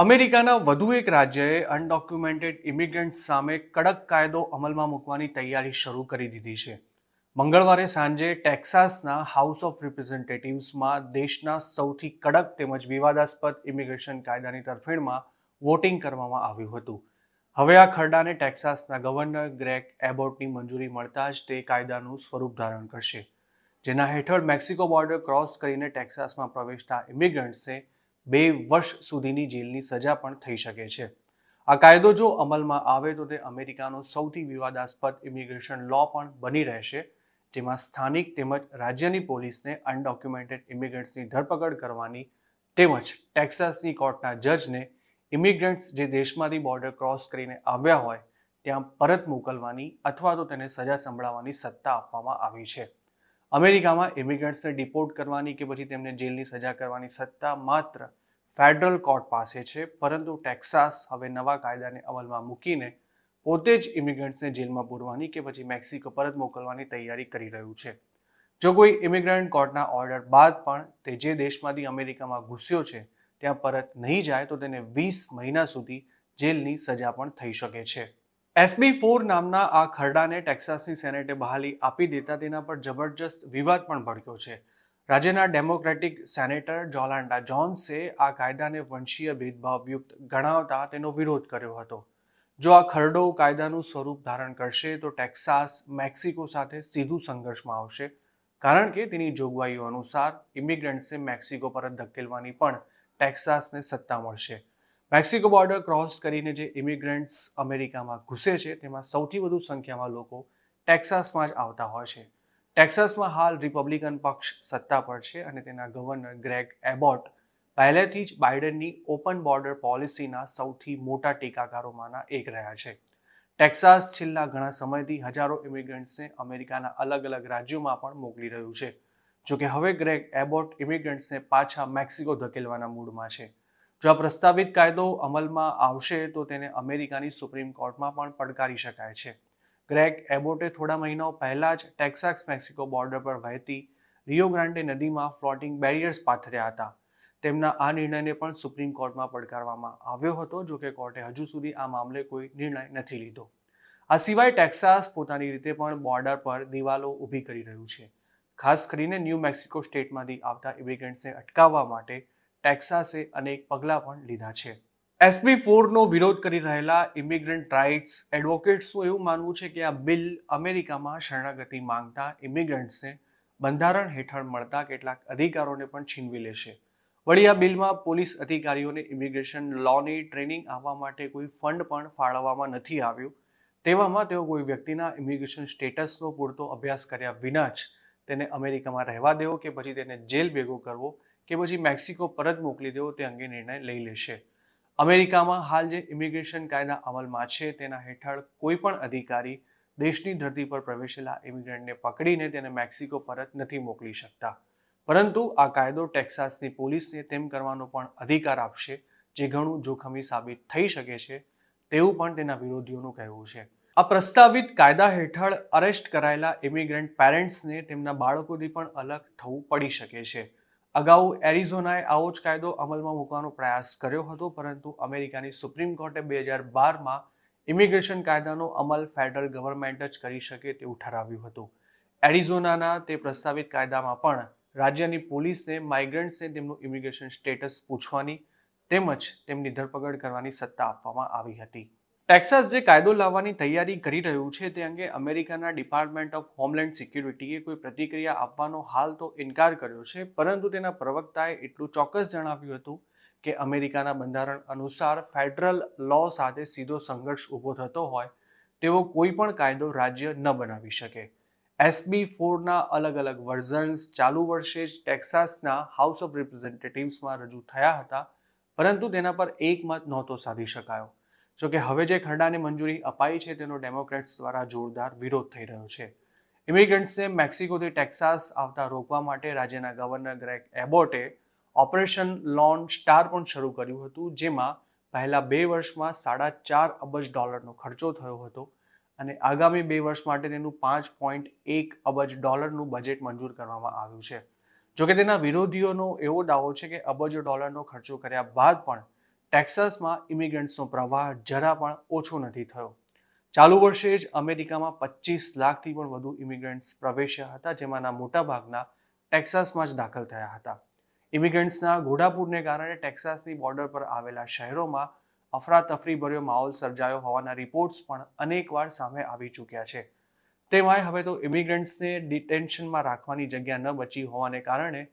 અમેરિકાના વધુ એક રાજ્યએ અનડોક્યુમેન્ટેડ ઇમિગ્રન્ટ્સ સામે કડક કાયદો અમલમાં મૂકવાની તૈયારી શરૂ કરી દીધી છે મંગળવારે સાંજે ટેક્સાસના હાઉસ ઓફ રિપ્રેઝેન્ટેટિવ્સમાં દેશના સૌથી કડક તેમજ વિવાદાસ્પદ ઇમિગ્રેશન કાયદાની તરફેણમાં વોટિંગ કરવામાં આવ્યું હતું હવે આ ખરડાને ટેક્સાસના ગવર્નર ગ્રેગ એબોટની મંજૂરી મળતા જ તે કાયદાનું સ્વરૂપ ધારણ કરશે જેના હેઠળ મેક્સિકો બોર્ડર ક્રોસ કરીને ટેક્સાસમાં પ્રવેશતા ઇમિગ્રન્ટ્સે બે વર્ષ સુધીની જેલની સજા પણ થઈ શકે છે આ કાયદો જો અમલમાં આવે તો તે અમેરિકાનો સૌથી વિવાદાસ્પદ ઇમિગ્રેશન લો પણ બની રહેશે જેમાં સ્થાનિક તેમજ રાજ્યની પોલીસને અનડોક્યુમેન્ટેડ ઇમિગ્રન્ટ્સની ધરપકડ કરવાની તેમજ ટેક્સાસની કોર્ટના જજને ઇમિગ્રન્ટ્સ જે દેશમાંથી બોર્ડર ક્રોસ કરીને આવ્યા હોય ત્યાં પરત મોકલવાની અથવા તો તેને સજા સંભળાવવાની સત્તા આપવામાં આવી છે અમેરિકામાં ઇમિગ્રન્ટ્સને ડિપોર્ટ કરવાની કે પછી તેમને જેલની સજા કરવાની સત્તા માત્ર ફેડરલ કોર્ટ પાસે છે પરંતુ ટેક્સાસ હવે નવા કાયદાને અમલમાં મૂકીને પોતે જ ઇમિગ્રન્ટ્સને જેલમાં પૂરવાની કે પછી મેક્સિકો પરત મોકલવાની તૈયારી કરી રહ્યું છે જો કોઈ ઇમિગ્રન્ટ કોર્ટના ઓર્ડર બાદ પણ તે જે દેશમાંથી અમેરિકામાં ઘૂસ્યો છે ત્યાં પરત નહીં જાય તો તેને વીસ મહિના સુધી જેલની સજા પણ થઈ શકે છે એસબી ફોર નામના આ ખરડાને ટેક્સાસની સેનેટે બહાલી આપી દેતા તેના પર જબરજસ્ત વિવાદ પણ ભડક્યો છે રાજ્યના ડેમોક્રેટિક સેનેટર જોલાન્ડા જોન્સે આ કાયદાને વંશીય ભેદભાવયુક્ત ગણાવતા તેનો વિરોધ કર્યો હતો જો આ ખરડો કાયદાનું સ્વરૂપ ધારણ કરશે તો ટેક્સાસ મેક્સિકો સાથે સીધું સંઘર્ષમાં આવશે કારણ કે તેની જોગવાઈઓ અનુસાર ઇમિગ્રન્ટ્સને મેક્સિકો પરત ધકેલવાની પણ ટેક્સાસને સત્તા મળશે મેક્સિકો બોર્ડર ક્રોસ કરીને જે ઇમિગ્રન્ટ્સ અમેરિકામાં ઘૂસે છે તેમાં સૌથી વધુ સંખ્યામાં લોકો ટેક્સાસમાં જ આવતા હોય છે ટેક્સાસમાં હાલ રિપબ્લિકન પક્ષ સત્તા પર છે અને તેના ગવર્નર ગ્રેગ એબોટ પહેલેથી જ બાઇડનની ઓપન બોર્ડર પોલિસીના સૌથી મોટા ટીકાકારોમાંના એક રહ્યા છે ટેક્સાસ છેલ્લા ઘણા સમયથી હજારો ઇમિગ્રન્ટ્સને અમેરિકાના અલગ અલગ રાજ્યોમાં પણ મોકલી રહ્યું છે જોકે હવે ગ્રેગ એબોટ ઇમિગ્રન્ટ્સને પાછા મેક્સિકો ધકેલવાના મૂડમાં છે જો આ પ્રસ્તાવિત કાયદો અમલમાં આવશે તો તેને અમેરિકાની સુપ્રીમ કોર્ટમાં પણ પડકારી શકાય છે ગ્રેગ એબોટે થોડા મહિનાઓ પહેલાં જ ટેક્સાસ મેક્સિકો બોર્ડર પર વહેતી રિયો ગ્રાન્ડે નદીમાં ફ્લોટિંગ બેરિયર્સ પાથર્યા હતા તેમના આ નિર્ણયને પણ સુપ્રીમ કોર્ટમાં પડકારવામાં આવ્યો હતો જોકે કોર્ટે હજુ સુધી આ મામલે કોઈ નિર્ણય નથી લીધો આ સિવાય ટેક્સાસ પોતાની રીતે પણ બોર્ડર પર દિવાલો ઊભી કરી રહ્યું છે ખાસ કરીને ન્યૂ મેક્સિકો સ્ટેટમાંથી આવતા ઇમિગ્રન્ટ્સને અટકાવવા માટે ટેક્સાસે અનેક પગલાં પણ લીધા છે એસપી ફોરનો વિરોધ કરી રહેલા ઇમિગ્રન્ટ રાઇટ્સ એડવોકેટ્સનું એવું માનવું છે કે આ બિલ અમેરિકામાં શરણાગતિ માંગતા ઇમિગ્રન્ટ્સને બંધારણ હેઠળ મળતા કેટલાક અધિકારોને પણ છીનવી લેશે વળી આ બિલમાં પોલીસ અધિકારીઓને ઇમિગ્રેશન લોની ટ્રેનિંગ આપવા માટે કોઈ ફંડ પણ ફાળવવામાં નથી આવ્યું તેવામાં તેઓ કોઈ વ્યક્તિના ઇમિગ્રેશન સ્ટેટસનો પૂરતો અભ્યાસ કર્યા વિના જ તેને અમેરિકામાં રહેવા દેવો કે પછી તેને જેલ ભેગો કરવો કે પછી મેક્સિકો પરત મોકલી દેવો તે અંગે નિર્ણય લઈ લેશે અમેરિકામાં હાલ જે ઇમિગ્રેશન કાયદા અમલમાં છે તેના હેઠળ કોઈપણ અધિકારી દેશની ધરતી પર પ્રવેશેલા ઇમિગ્રન્ટને પકડીને તેને મેક્સિકો પરત નથી મોકલી શકતા પરંતુ આ કાયદો ટેક્સાસની પોલીસને તેમ કરવાનો પણ અધિકાર આપશે જે ઘણું જોખમી સાબિત થઈ શકે છે તેવું પણ તેના વિરોધીઓનું કહેવું છે આ પ્રસ્તાવિત કાયદા હેઠળ અરેસ્ટ કરાયેલા ઇમિગ્રન્ટ પેરેન્ટ્સને તેમના બાળકોથી પણ અલગ થવું પડી શકે છે અગાઉ એરિઝોનાએ આવો જ કાયદો અમલમાં મૂકવાનો પ્રયાસ કર્યો હતો પરંતુ અમેરિકાની સુપ્રીમ કોર્ટે બે હજાર બારમાં ઇમિગ્રેશન કાયદાનો અમલ ફેડરલ ગવર્મેન્ટ જ કરી શકે તેવું ઠરાવ્યું હતું એરિઝોનાના તે પ્રસ્તાવિત કાયદામાં પણ રાજ્યની પોલીસને માઇગ્રન્ટ્સને તેમનું ઇમિગ્રેશન સ્ટેટસ પૂછવાની તેમજ તેમની ધરપકડ કરવાની સત્તા આપવામાં આવી હતી ટેક્સાસ જે કાયદો લાવવાની તૈયારી કરી રહ્યું છે તે અંગે અમેરિકાના ડિપાર્ટમેન્ટ ઓફ હોમલેન્ડ સિક્યુરિટીએ કોઈ પ્રતિક્રિયા આપવાનો હાલ તો ઇન્કાર કર્યો છે પરંતુ તેના પ્રવક્તાએ એટલું ચોક્કસ જણાવ્યું હતું કે અમેરિકાના બંધારણ અનુસાર ફેડરલ લો સાથે સીધો સંઘર્ષ ઊભો થતો હોય તેવો કોઈ પણ કાયદો રાજ્ય ન બનાવી શકે એસબી ફોરના અલગ અલગ વર્ઝન્સ ચાલુ વર્ષે જ ટેક્સાસના હાઉસ ઓફ રિપ્રેઝેન્ટેટિવ્સમાં રજૂ થયા હતા પરંતુ તેના પર એક મત નહોતો સાધી શકાયો જોકે હવે જે ખરડાને મંજૂરી અપાઈ છે તેનો ડેમોક્રેટ્સ દ્વારા જોરદાર વિરોધ થઈ રહ્યો છે ઇમિગ્રન્ટ્સને મેક્સિકોથી ટેક્સાસ આવતા રોકવા માટે રાજ્યના ગવર્નર ગ્રેક એબોટે ઓપરેશન લોન સ્ટાર પણ શરૂ કર્યું હતું જેમાં પહેલા બે વર્ષમાં સાડા ચાર અબજ ડોલરનો ખર્ચો થયો હતો અને આગામી બે વર્ષ માટે તેનું પાંચ પોઈન્ટ એક અબજ ડોલરનું બજેટ મંજૂર કરવામાં આવ્યું છે જોકે તેના વિરોધીઓનો એવો દાવો છે કે અબજો ડોલરનો ખર્ચો કર્યા બાદ પણ ટેક્સાસમાં ઇમિગ્રન્ટ્સનો પ્રવાહ જરા પણ ઓછો નથી થયો ચાલુ વર્ષે જ અમેરિકામાં પચીસ લાખથી પણ વધુ ઇમિગ્રન્ટ્સ પ્રવેશ્યા હતા જેમાંના મોટાભાગના ટેક્સાસમાં જ દાખલ થયા હતા ઇમિગ્રન્ટ્સના ઘોડાપૂરને કારણે ટેક્સાસની બોર્ડર પર આવેલા શહેરોમાં અફરાતફરીભર્યો માહોલ સર્જાયો હોવાના રિપોર્ટ્સ પણ અનેકવાર સામે આવી ચૂક્યા છે તેમાંય હવે તો ઇમિગ્રન્ટ્સને ડિટેન્શનમાં રાખવાની જગ્યા ન બચી હોવાને કારણે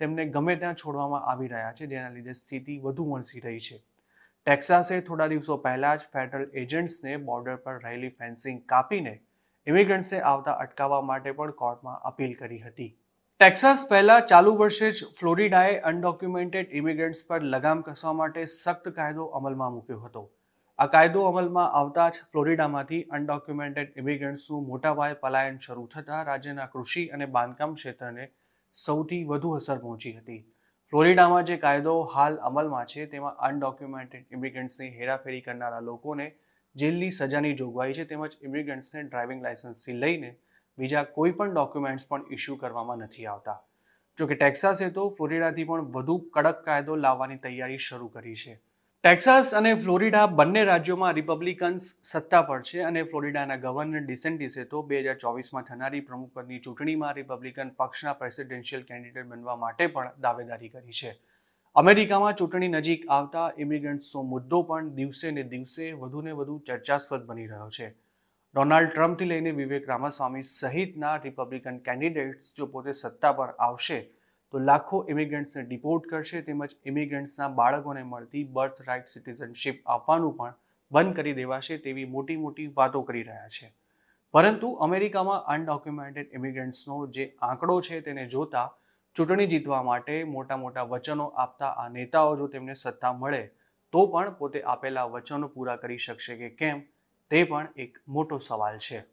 તેમને ગમે ત્યાં છોડવામાં આવી રહ્યા છે જેના લીધે સ્થિતિ વધુ મણસી રહી છે ટેક્સાસે થોડા દિવસો પહેલાં જ ફેડરલ એજન્ટ્સને બોર્ડર પર રહેલી ફેન્સિંગ કાપીને ઇમિગ્રન્ટ્સને આવતા અટકાવવા માટે પણ કોર્ટમાં અપીલ કરી હતી ટેક્સાસ પહેલાં ચાલુ વર્ષે જ ફ્લોરિડાએ અનડોક્યુમેન્ટેડ ઇમિગ્રન્ટ્સ પર લગામ કસવા માટે સખ્ત કાયદો અમલમાં મૂક્યો હતો આ કાયદો અમલમાં આવતા જ ફ્લોરિડામાંથી અનડોક્યુમેન્ટેડ ઇમિગ્રન્ટ્સનું મોટાપાયે પલાયન શરૂ થતાં રાજ્યના કૃષિ અને બાંધકામ ક્ષેત્રને સૌથી વધુ અસર પહોંચી હતી ફ્લોરિડામાં જે કાયદો હાલ અમલમાં છે તેમાં અનડોક્યુમેન્ટેડ ઇમિગ્રન્ટ્સની હેરાફેરી કરનારા લોકોને જેલની સજાની જોગવાઈ છે તેમજ ઇમિગ્રન્ટ્સને ડ્રાઇવિંગ લાયસન્સથી લઈને બીજા કોઈ પણ ડોક્યુમેન્ટ્સ પણ ઇસ્યુ કરવામાં નથી આવતા જોકે ટેક્સાસે તો ફ્લોરિડાથી પણ વધુ કડક કાયદો લાવવાની તૈયારી શરૂ કરી છે ટેક્સાસ અને ફ્લોરિડા બંને રાજ્યોમાં રિપબ્લિકન્સ સત્તા પર છે અને ફ્લોરિડાના ગવર્નર ડિસેન્ટિસે તો બે હજાર ચોવીસમાં થનારી પ્રમુખપદની ચૂંટણીમાં રિપબ્લિકન પક્ષના પ્રેસિડેન્શિયલ કેન્ડિડેટ બનવા માટે પણ દાવેદારી કરી છે અમેરિકામાં ચૂંટણી નજીક આવતા ઇમિગ્રન્ટ્સનો મુદ્દો પણ દિવસે ને દિવસે વધુને વધુ ચર્ચાસ્પદ બની રહ્યો છે ડોનાલ્ડ ટ્રમ્પથી લઈને વિવેક રામાસ્વામી સહિતના રિપબ્લિકન કેન્ડિડેટ્સ જો પોતે સત્તા પર આવશે તો લાખો ઇમિગ્રન્ટ્સને ડિપોર્ટ કરશે તેમજ ઇમિગ્રન્ટ્સના બાળકોને મળતી બર્થ રાઇટ સિટીઝનશીપ આપવાનું પણ બંધ કરી દેવાશે તેવી મોટી મોટી વાતો કરી રહ્યા છે પરંતુ અમેરિકામાં અનડોક્યુમેન્ટેડ ઇમિગ્રન્ટ્સનો જે આંકડો છે તેને જોતાં ચૂંટણી જીતવા માટે મોટા મોટા વચનો આપતા આ નેતાઓ જો તેમને સત્તા મળે તો પણ પોતે આપેલા વચનો પૂરા કરી શકશે કે કેમ તે પણ એક મોટો સવાલ છે